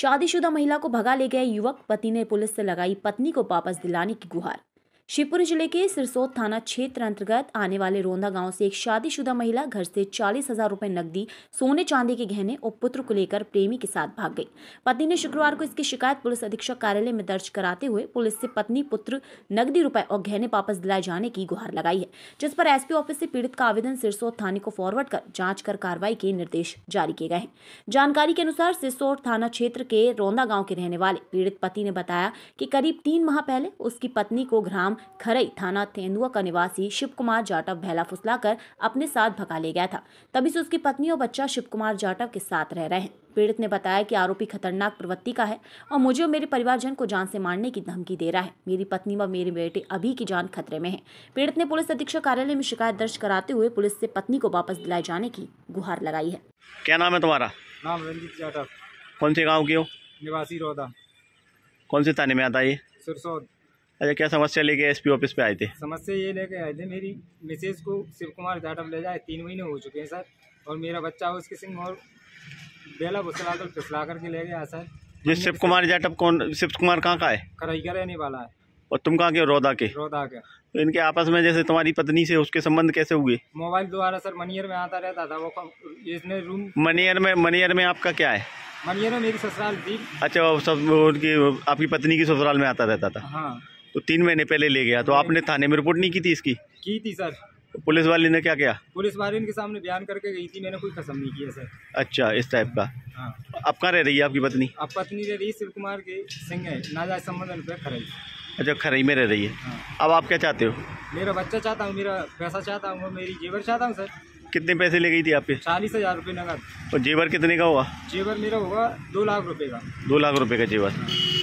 शादीशुदा महिला को भगा ले गए युवक पति ने पुलिस से लगाई पत्नी को वापस दिलाने की गुहार शिवपुरी जिले के सिरसोद थाना क्षेत्र अंतर्गत आने वाले रोंदा गांव से एक शादीशुदा महिला घर से चालीस हजार रुपए नकदी सोने चांदी के गहने और पुत्र को लेकर प्रेमी के साथ भाग गई पत्नी ने शुक्रवार को इसकी शिकायत पुलिस अधीक्षक कार्यालय में दर्ज कराते हुए पुलिस से पत्नी पुत्र नकदी रुपए और गहने वापस दिलाए जाने की गुहार लगाई है जिस पर एसपी ऑफिस से पीड़ित का आवेदन सिरसोद थाने को फॉरवर्ड कर जाँच कर कार्रवाई के निर्देश जारी किए गए हैं जानकारी के अनुसार सिरसोद थाना क्षेत्र के रोंदा गाँव के रहने वाले पीड़ित पति ने बताया की करीब तीन माह पहले उसकी पत्नी को ग्राम खरई थाना तेंदुआ का निवासी शिव कुमार जाटव भैला फुसलाकर अपने साथ भगा ले गया था तभी से उसकी पत्नी और बच्चा शिव कुमार जाटव के साथ रह रहे हैं पीड़ित ने बताया कि आरोपी खतरनाक प्रवृत्ति का है और मुझे और मेरे परिवारजन को जान से मारने की धमकी दे रहा है मेरी पत्नी व मेरे बेटे अभी की जान खतरे में है पीड़ित ने पुलिस अधीक्षक कार्यालय में शिकायत दर्ज कराते हुए पुलिस से पत्नी को वापस दिलाए जाने की गुहार लगाई है क्या नाम है तुम्हारा नाम रंजीत जाटव कौन से गाँव की हो निवासी रोदा कौन से थाने में आता है सिरसौद अच्छा क्या समस्या लेके एसपी ऑफिस पे आए थे समस्या ये लेके आए थे मेरी मिसेज को शिव कुमार जाटव ले जाए तीन महीने हो चुके हैं सर और मेरा बच्चा उसके सिंह और बेला घुसला कर फिसला करके ले गया सर ये शिव कुमार जाटव कौन शिव कुमार कहाँ का है करई का रहने वाला है और तुम कहाँ के रोदा के रोदा के तो इनके आपस में जैसे तुम्हारी पत्नी से उसके संबंध कैसे हुए मोबाइल द्वारा सर मनियर में आता रहता था वो इसने रूम मनियर में मनियर में आपका क्या है मनियर में मेरी ससुराल थी अच्छा वो सब उनकी आपकी पत्नी की ससुराल में आता रहता था हाँ तो तीन महीने पहले ले गया तो आपने थाने में रिपोर्ट नहीं की थी इसकी की थी सर तो पुलिस वाले ने क्या किया पुलिस वाले इनके सामने बयान करके गई थी मैंने कोई कसम नहीं किया सर अच्छा इस टाइप का हाँ। आप कहाँ रह रही है आपकी पत्नी आप पत्नी रह रही है शिव कुमार के सिंह है नाजायज संबंधन पे खरई अच्छा खरई में रह रही है हाँ। अब आप क्या चाहते हो मेरा बच्चा चाहता हूँ मेरा पैसा चाहता हूँ मेरी जेवर चाहता हूँ सर कितने पैसे ले गई थी आपके चालीस हज़ार रुपये नगर और जेवर कितने का हुआ जेवर मेरा होगा दो लाख रुपये का दो लाख रुपये का जेवर हाँ।